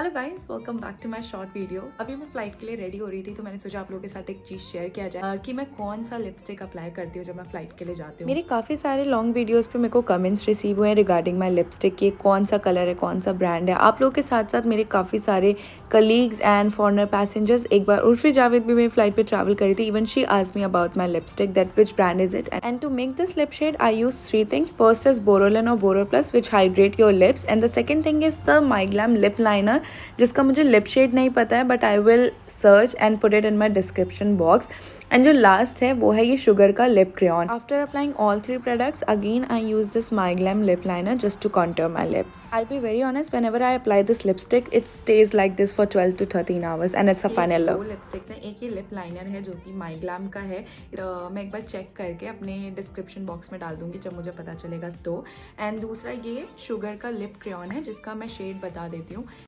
hello guys welcome back to my short video अभी मैं flight के लिए रेडी हो रही थी तो मैंने सोचा आप लोगों के साथ एक चीज शेयर किया जाए कि मैं कौन सा लिपस्टिक अप्लाई करती हूँ जब मैं फ्लाइट के लिए जाती हूँ मेरे काफी सारे लॉन्ग वीडियोस पे मेरे को कमेंट्स रिसीव हुए हैं रिगार्डिंग माय लिपस्टिक की कौन सा कलर है कौन सा ब्रांड है आप लोगों के साथ साथ मेरे काफी सारे कलीग्स एंड फॉरनर पैसेंजर्स एक बार उर्फी जावेद भी मेरी फ्लाइट पर ट्रेवल करी थी इवन शी आज me about my lipstick that which brand is it and to make this lip shade I use three things first is Boroline और Boro Plus which hydrate your lips and the second thing is the MyGlamm lip liner जिसका मुझे lip shade नहीं पता है but I will search and put it in my description box and जो last है वो है ये शुगर का lip crane after applying all three products again I use this MyGlamm lip liner just to contour my lips I be very honest whenever I apply this lipstick it stays like this for twelve to thirteen hours and it's a final look lipstick है एक ही lip liner है जो कि MyGlamm का है तो मैं एक बार चेक करके अपने डिस्क्रिप्शन बॉक्स में डाल दूंगी जब मुझे पता चलेगा तो एंड दूसरा ये शुगर का लिप क्रेन है जिसका मैं शेड बता देती हूँ